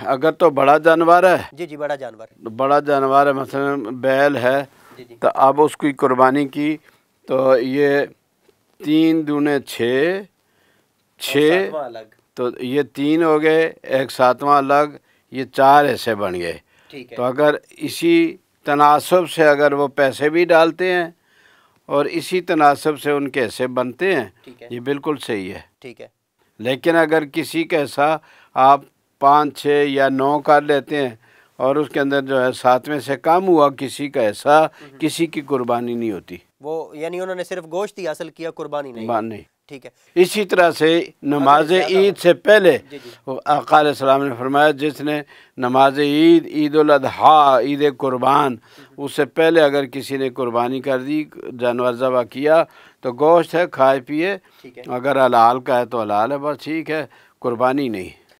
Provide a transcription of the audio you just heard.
अगर तो बड़ा जानवर है जी जी बड़ा जानवर तो बड़ा जानवर है मसल बैल है तो अब उसकी कुर्बानी की तो ये तीन दूने छः छः तो ये तीन हो गए एक सातवां अलग ये चार ऐसे बन गए तो अगर इसी तनासब से अगर वो पैसे भी डालते हैं और इसी तनासब से उनके ऐसे बनते हैं ये बिल्कुल सही है ठीक है लेकिन अगर किसी कैसा आप पाँच छः या नौ कर लेते हैं और उसके अंदर जो है सातवें से कम हुआ किसी का ऐसा हम्म। किसी की कुर्बानी नहीं होती वो यानी उन्होंने सिर्फ गोश्त ही हासिल किया कुर्बानी नहीं नहीं ठीक है इसी तरह से नमाज ईद से पहले अकाल ने फरमाया जिसने नमाज ईद ईद अजी ईद कुर्बान हम्म। उससे पहले अगर किसी ने कुर्बानी कर दी जानवर जबा किया तो गोश्त है खाए पिए अगर अलाल का है तो अलाल है बस ठीक है कुर्बानी नहीं